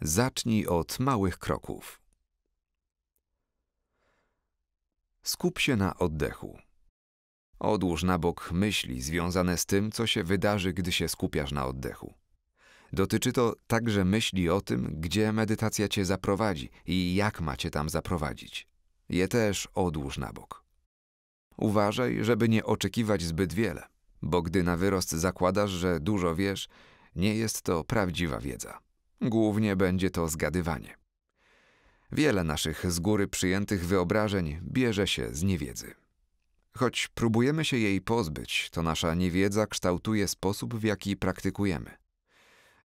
Zacznij od małych kroków. Skup się na oddechu. Odłóż na bok myśli związane z tym, co się wydarzy, gdy się skupiasz na oddechu. Dotyczy to także myśli o tym, gdzie medytacja cię zaprowadzi i jak ma cię tam zaprowadzić. Je też odłóż na bok. Uważaj, żeby nie oczekiwać zbyt wiele, bo gdy na wyrost zakładasz, że dużo wiesz, nie jest to prawdziwa wiedza. Głównie będzie to zgadywanie. Wiele naszych z góry przyjętych wyobrażeń bierze się z niewiedzy. Choć próbujemy się jej pozbyć, to nasza niewiedza kształtuje sposób, w jaki praktykujemy.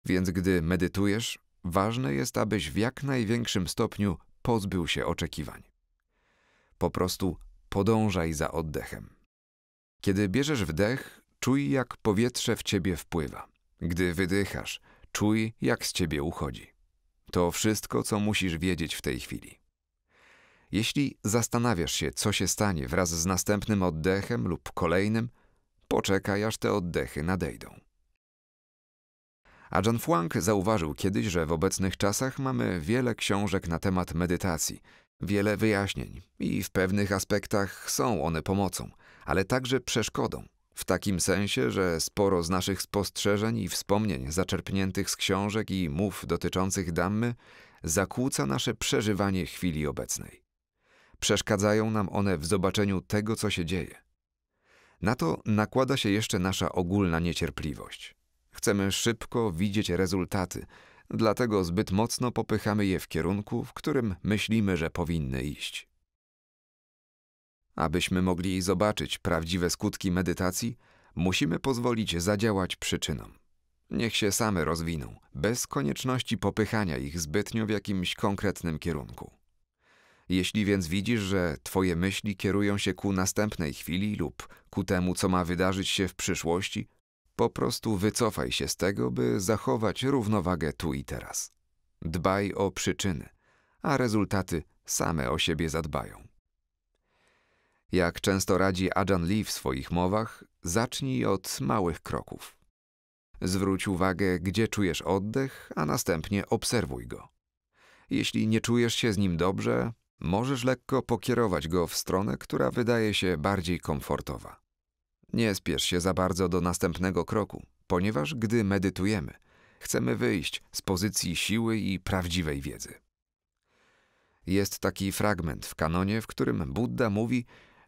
Więc gdy medytujesz, ważne jest, abyś w jak największym stopniu pozbył się oczekiwań. Po prostu podążaj za oddechem. Kiedy bierzesz wdech, czuj jak powietrze w ciebie wpływa. Gdy wydychasz, Czuj, jak z ciebie uchodzi. To wszystko, co musisz wiedzieć w tej chwili. Jeśli zastanawiasz się, co się stanie wraz z następnym oddechem lub kolejnym, poczekaj, aż te oddechy nadejdą. A John Fwang zauważył kiedyś, że w obecnych czasach mamy wiele książek na temat medytacji, wiele wyjaśnień i w pewnych aspektach są one pomocą, ale także przeszkodą, w takim sensie, że sporo z naszych spostrzeżeń i wspomnień zaczerpniętych z książek i mów dotyczących Dammy zakłóca nasze przeżywanie chwili obecnej. Przeszkadzają nam one w zobaczeniu tego, co się dzieje. Na to nakłada się jeszcze nasza ogólna niecierpliwość. Chcemy szybko widzieć rezultaty, dlatego zbyt mocno popychamy je w kierunku, w którym myślimy, że powinny iść. Abyśmy mogli zobaczyć prawdziwe skutki medytacji, musimy pozwolić zadziałać przyczynom. Niech się same rozwiną, bez konieczności popychania ich zbytnio w jakimś konkretnym kierunku. Jeśli więc widzisz, że Twoje myśli kierują się ku następnej chwili lub ku temu, co ma wydarzyć się w przyszłości, po prostu wycofaj się z tego, by zachować równowagę tu i teraz. Dbaj o przyczyny, a rezultaty same o siebie zadbają. Jak często radzi Ajan Lee w swoich mowach, zacznij od małych kroków. Zwróć uwagę, gdzie czujesz oddech, a następnie obserwuj go. Jeśli nie czujesz się z nim dobrze, możesz lekko pokierować go w stronę, która wydaje się bardziej komfortowa. Nie spiesz się za bardzo do następnego kroku, ponieważ gdy medytujemy, chcemy wyjść z pozycji siły i prawdziwej wiedzy. Jest taki fragment w kanonie, w którym Buddha mówi,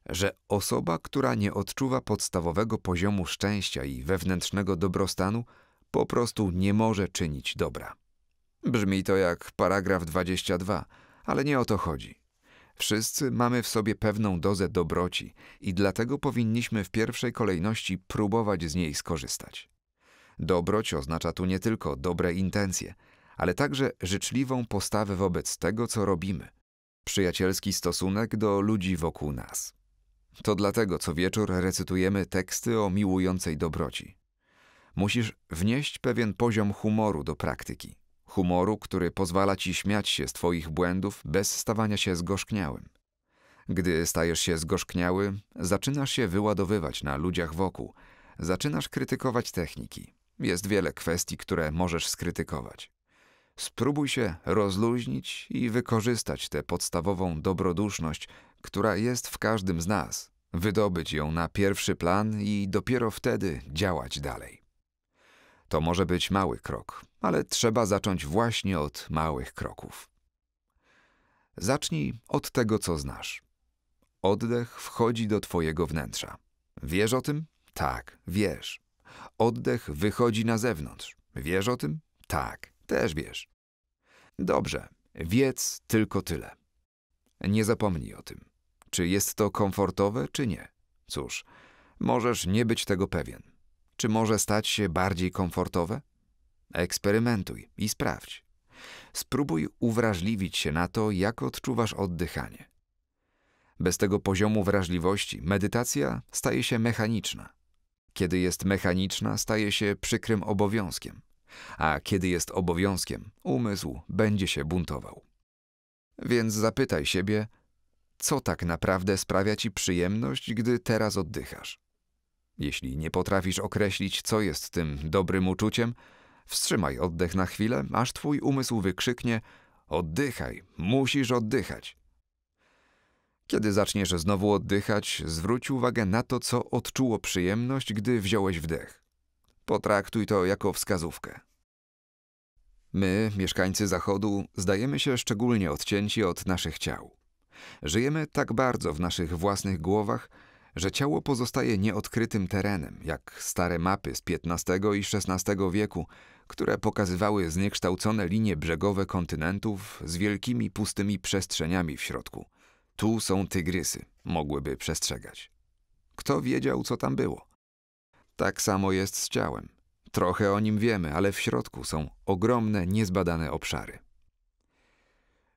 że osoba, która nie odczuwa podstawowego poziomu szczęścia i wewnętrznego dobrostanu, po prostu nie może czynić dobra. Brzmi to jak paragraf 22, ale nie o to chodzi. Wszyscy mamy w sobie pewną dozę dobroci i dlatego powinniśmy w pierwszej kolejności próbować z niej skorzystać. Dobroć oznacza tu nie tylko dobre intencje, ale także życzliwą postawę wobec tego, co robimy, przyjacielski stosunek do ludzi wokół nas. To dlatego co wieczór recytujemy teksty o miłującej dobroci. Musisz wnieść pewien poziom humoru do praktyki. Humoru, który pozwala ci śmiać się z twoich błędów bez stawania się zgorzkniałym. Gdy stajesz się zgorzkniały, zaczynasz się wyładowywać na ludziach wokół, zaczynasz krytykować techniki. Jest wiele kwestii, które możesz skrytykować. Spróbuj się rozluźnić i wykorzystać tę podstawową dobroduszność, która jest w każdym z nas, wydobyć ją na pierwszy plan i dopiero wtedy działać dalej. To może być mały krok, ale trzeba zacząć właśnie od małych kroków. Zacznij od tego, co znasz. Oddech wchodzi do Twojego wnętrza. Wiesz o tym? Tak, wiesz. Oddech wychodzi na zewnątrz. Wiesz o tym? Tak. Też wiesz. Dobrze, wiedz tylko tyle. Nie zapomnij o tym. Czy jest to komfortowe, czy nie? Cóż, możesz nie być tego pewien. Czy może stać się bardziej komfortowe? Eksperymentuj i sprawdź. Spróbuj uwrażliwić się na to, jak odczuwasz oddychanie. Bez tego poziomu wrażliwości medytacja staje się mechaniczna. Kiedy jest mechaniczna, staje się przykrym obowiązkiem a kiedy jest obowiązkiem, umysł będzie się buntował. Więc zapytaj siebie, co tak naprawdę sprawia ci przyjemność, gdy teraz oddychasz. Jeśli nie potrafisz określić, co jest tym dobrym uczuciem, wstrzymaj oddech na chwilę, aż twój umysł wykrzyknie: Oddychaj, musisz oddychać. Kiedy zaczniesz znowu oddychać, zwróć uwagę na to, co odczuło przyjemność, gdy wziąłeś wdech. Potraktuj to jako wskazówkę. My, mieszkańcy Zachodu, zdajemy się szczególnie odcięci od naszych ciał. Żyjemy tak bardzo w naszych własnych głowach, że ciało pozostaje nieodkrytym terenem, jak stare mapy z XV i XVI wieku, które pokazywały zniekształcone linie brzegowe kontynentów z wielkimi pustymi przestrzeniami w środku. Tu są tygrysy, mogłyby przestrzegać. Kto wiedział, co tam było? Tak samo jest z ciałem. Trochę o nim wiemy, ale w środku są ogromne, niezbadane obszary.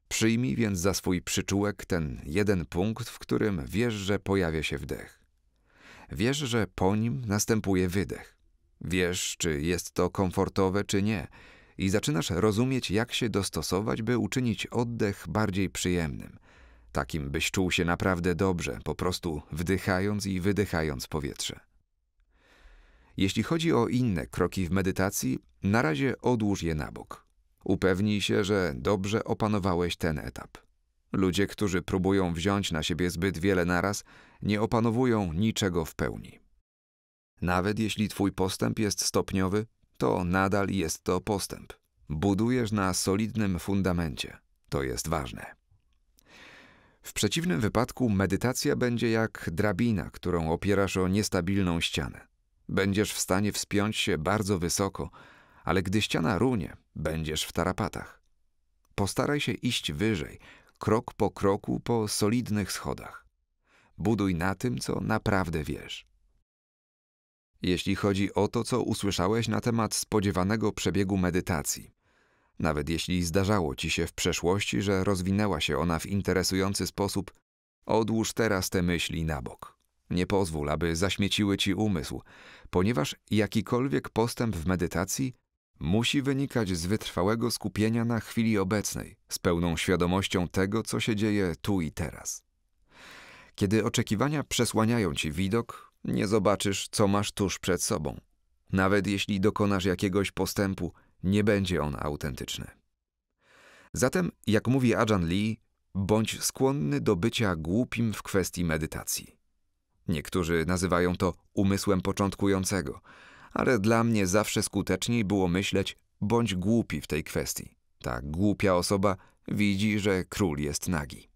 Przyjmij więc za swój przyczółek ten jeden punkt, w którym wiesz, że pojawia się wdech. Wiesz, że po nim następuje wydech. Wiesz, czy jest to komfortowe, czy nie, i zaczynasz rozumieć, jak się dostosować, by uczynić oddech bardziej przyjemnym, takim byś czuł się naprawdę dobrze, po prostu wdychając i wydychając powietrze. Jeśli chodzi o inne kroki w medytacji, na razie odłóż je na bok. Upewnij się, że dobrze opanowałeś ten etap. Ludzie, którzy próbują wziąć na siebie zbyt wiele naraz, nie opanowują niczego w pełni. Nawet jeśli twój postęp jest stopniowy, to nadal jest to postęp. Budujesz na solidnym fundamencie. To jest ważne. W przeciwnym wypadku medytacja będzie jak drabina, którą opierasz o niestabilną ścianę. Będziesz w stanie wspiąć się bardzo wysoko, ale gdy ściana runie, będziesz w tarapatach. Postaraj się iść wyżej, krok po kroku po solidnych schodach. Buduj na tym, co naprawdę wiesz. Jeśli chodzi o to, co usłyszałeś na temat spodziewanego przebiegu medytacji, nawet jeśli zdarzało ci się w przeszłości, że rozwinęła się ona w interesujący sposób, odłóż teraz te myśli na bok. Nie pozwól, aby zaśmieciły ci umysł, ponieważ jakikolwiek postęp w medytacji musi wynikać z wytrwałego skupienia na chwili obecnej, z pełną świadomością tego, co się dzieje tu i teraz. Kiedy oczekiwania przesłaniają ci widok, nie zobaczysz, co masz tuż przed sobą. Nawet jeśli dokonasz jakiegoś postępu, nie będzie on autentyczny. Zatem, jak mówi Ajan Lee, bądź skłonny do bycia głupim w kwestii medytacji. Niektórzy nazywają to umysłem początkującego, ale dla mnie zawsze skuteczniej było myśleć bądź głupi w tej kwestii. Ta głupia osoba widzi, że król jest nagi.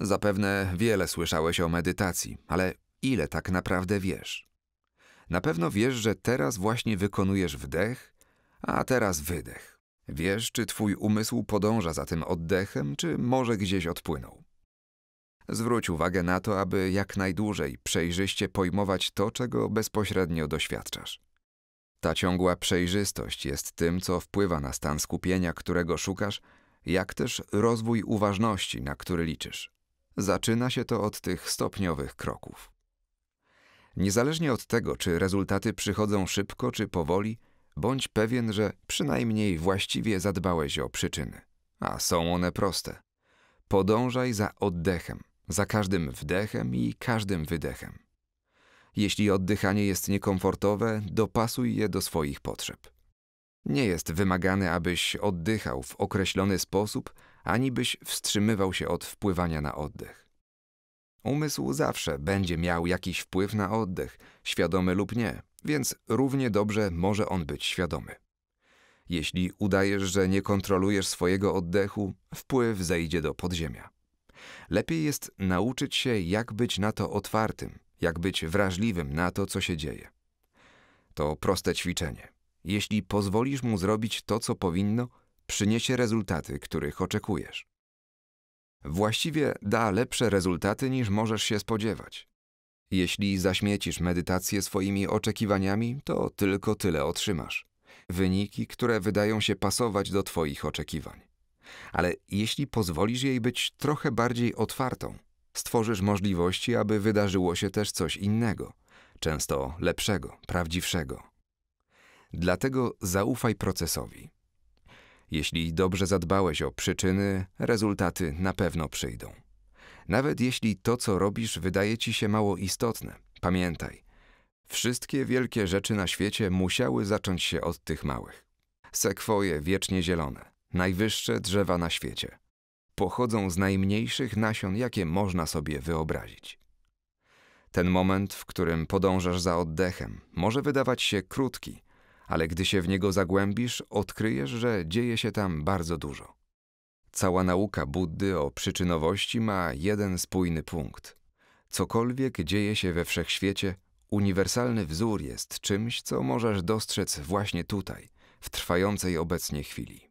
Zapewne wiele słyszałeś o medytacji, ale ile tak naprawdę wiesz? Na pewno wiesz, że teraz właśnie wykonujesz wdech, a teraz wydech. Wiesz, czy twój umysł podąża za tym oddechem, czy może gdzieś odpłynął. Zwróć uwagę na to, aby jak najdłużej przejrzyście pojmować to, czego bezpośrednio doświadczasz. Ta ciągła przejrzystość jest tym, co wpływa na stan skupienia, którego szukasz, jak też rozwój uważności, na który liczysz. Zaczyna się to od tych stopniowych kroków. Niezależnie od tego, czy rezultaty przychodzą szybko czy powoli, bądź pewien, że przynajmniej właściwie zadbałeś o przyczyny. A są one proste. Podążaj za oddechem, za każdym wdechem i każdym wydechem. Jeśli oddychanie jest niekomfortowe, dopasuj je do swoich potrzeb. Nie jest wymagane, abyś oddychał w określony sposób, ani byś wstrzymywał się od wpływania na oddech. Umysł zawsze będzie miał jakiś wpływ na oddech, świadomy lub nie, więc równie dobrze może on być świadomy. Jeśli udajesz, że nie kontrolujesz swojego oddechu, wpływ zejdzie do podziemia. Lepiej jest nauczyć się, jak być na to otwartym, jak być wrażliwym na to, co się dzieje. To proste ćwiczenie. Jeśli pozwolisz mu zrobić to, co powinno, przyniesie rezultaty, których oczekujesz. Właściwie da lepsze rezultaty niż możesz się spodziewać. Jeśli zaśmiecisz medytację swoimi oczekiwaniami, to tylko tyle otrzymasz. Wyniki, które wydają się pasować do Twoich oczekiwań ale jeśli pozwolisz jej być trochę bardziej otwartą, stworzysz możliwości, aby wydarzyło się też coś innego, często lepszego, prawdziwszego. Dlatego zaufaj procesowi. Jeśli dobrze zadbałeś o przyczyny, rezultaty na pewno przyjdą. Nawet jeśli to, co robisz, wydaje ci się mało istotne, pamiętaj, wszystkie wielkie rzeczy na świecie musiały zacząć się od tych małych. Sekwoje wiecznie zielone, najwyższe drzewa na świecie. Pochodzą z najmniejszych nasion, jakie można sobie wyobrazić. Ten moment, w którym podążasz za oddechem, może wydawać się krótki, ale gdy się w niego zagłębisz, odkryjesz, że dzieje się tam bardzo dużo. Cała nauka Buddy o przyczynowości ma jeden spójny punkt. Cokolwiek dzieje się we wszechświecie, uniwersalny wzór jest czymś, co możesz dostrzec właśnie tutaj, w trwającej obecnie chwili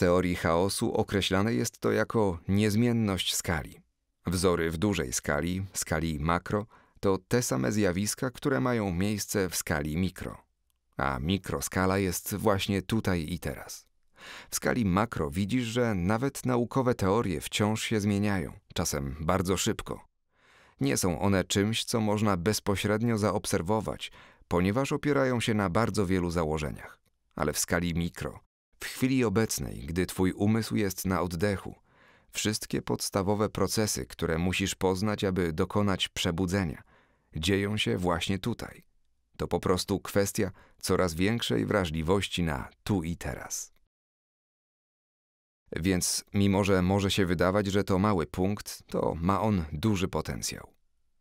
teorii chaosu określane jest to jako niezmienność skali. Wzory w dużej skali, skali makro, to te same zjawiska, które mają miejsce w skali mikro. A mikroskala jest właśnie tutaj i teraz. W skali makro widzisz, że nawet naukowe teorie wciąż się zmieniają, czasem bardzo szybko. Nie są one czymś, co można bezpośrednio zaobserwować, ponieważ opierają się na bardzo wielu założeniach. Ale w skali mikro, w chwili obecnej, gdy twój umysł jest na oddechu, wszystkie podstawowe procesy, które musisz poznać, aby dokonać przebudzenia, dzieją się właśnie tutaj. To po prostu kwestia coraz większej wrażliwości na tu i teraz. Więc, mimo że może się wydawać, że to mały punkt, to ma on duży potencjał.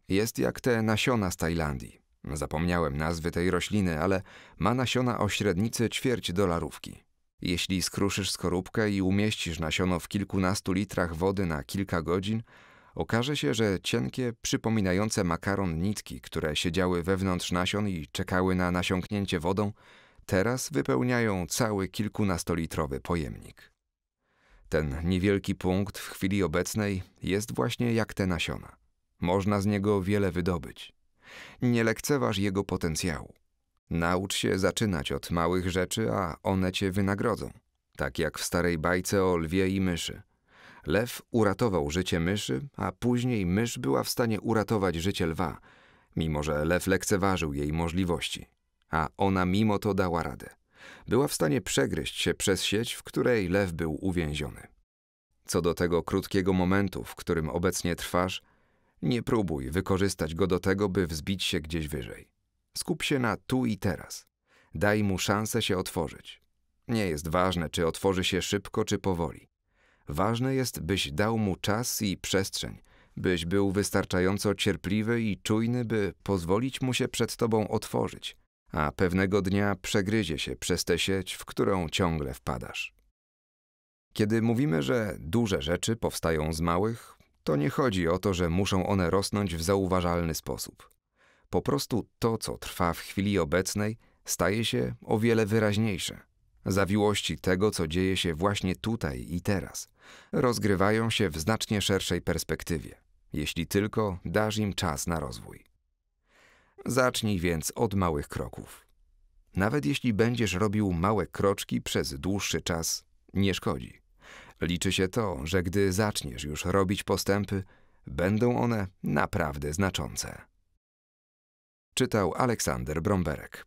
Jest jak te nasiona z Tajlandii. Zapomniałem nazwy tej rośliny, ale ma nasiona o średnicy ćwierć dolarówki. Jeśli skruszysz skorupkę i umieścisz nasiono w kilkunastu litrach wody na kilka godzin, okaże się, że cienkie, przypominające makaron nitki, które siedziały wewnątrz nasion i czekały na nasiąknięcie wodą, teraz wypełniają cały kilkunastolitrowy pojemnik. Ten niewielki punkt w chwili obecnej jest właśnie jak te nasiona. Można z niego wiele wydobyć. Nie lekceważ jego potencjału. Naucz się zaczynać od małych rzeczy, a one cię wynagrodzą. Tak jak w starej bajce o lwie i myszy. Lew uratował życie myszy, a później mysz była w stanie uratować życie lwa, mimo że lew lekceważył jej możliwości. A ona mimo to dała radę. Była w stanie przegryźć się przez sieć, w której lew był uwięziony. Co do tego krótkiego momentu, w którym obecnie trwasz, nie próbuj wykorzystać go do tego, by wzbić się gdzieś wyżej. Skup się na tu i teraz. Daj mu szansę się otworzyć. Nie jest ważne, czy otworzy się szybko, czy powoli. Ważne jest, byś dał mu czas i przestrzeń, byś był wystarczająco cierpliwy i czujny, by pozwolić mu się przed tobą otworzyć, a pewnego dnia przegryzie się przez tę sieć, w którą ciągle wpadasz. Kiedy mówimy, że duże rzeczy powstają z małych, to nie chodzi o to, że muszą one rosnąć w zauważalny sposób. Po prostu to, co trwa w chwili obecnej, staje się o wiele wyraźniejsze. Zawiłości tego, co dzieje się właśnie tutaj i teraz, rozgrywają się w znacznie szerszej perspektywie, jeśli tylko dasz im czas na rozwój. Zacznij więc od małych kroków. Nawet jeśli będziesz robił małe kroczki przez dłuższy czas, nie szkodzi. Liczy się to, że gdy zaczniesz już robić postępy, będą one naprawdę znaczące. Czytał Aleksander Bromberek.